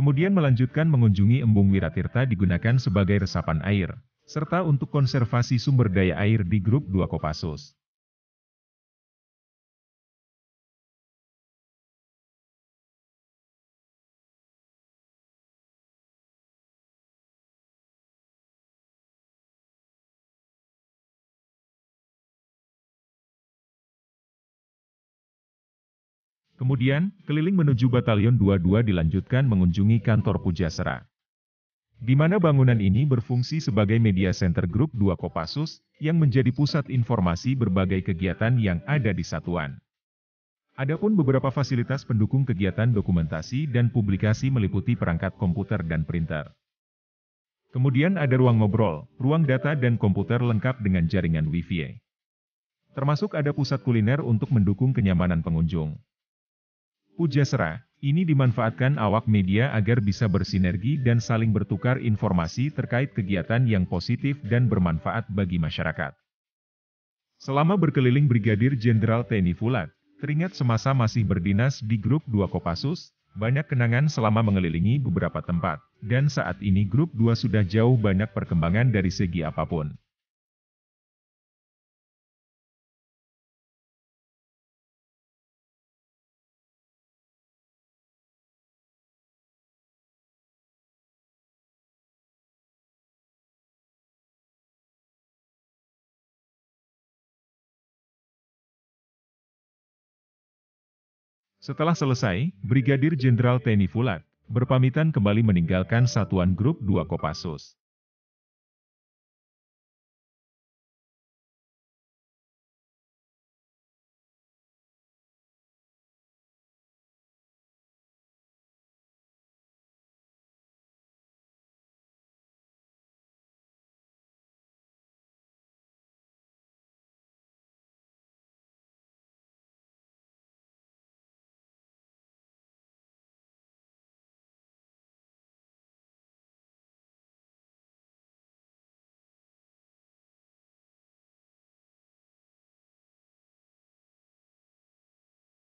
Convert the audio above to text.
Kemudian melanjutkan mengunjungi embung Wiratirta digunakan sebagai resapan air, serta untuk konservasi sumber daya air di Grup 2 Kopassus. Kemudian, keliling menuju Batalion 22 dilanjutkan mengunjungi kantor Pujasera. Di mana bangunan ini berfungsi sebagai media center grup 2 Kopassus, yang menjadi pusat informasi berbagai kegiatan yang ada di satuan. Adapun beberapa fasilitas pendukung kegiatan dokumentasi dan publikasi meliputi perangkat komputer dan printer. Kemudian ada ruang ngobrol, ruang data dan komputer lengkap dengan jaringan Wi-Fi. Termasuk ada pusat kuliner untuk mendukung kenyamanan pengunjung. Ujasra, ini dimanfaatkan awak media agar bisa bersinergi dan saling bertukar informasi terkait kegiatan yang positif dan bermanfaat bagi masyarakat. Selama berkeliling Brigadir Jenderal TNI Fulat, teringat semasa masih berdinas di grup 2 Kopassus, banyak kenangan selama mengelilingi beberapa tempat, dan saat ini grup 2 sudah jauh banyak perkembangan dari segi apapun. Setelah selesai, Brigadir Jenderal TNI Fulat berpamitan kembali meninggalkan Satuan Grup 2 Kopassus.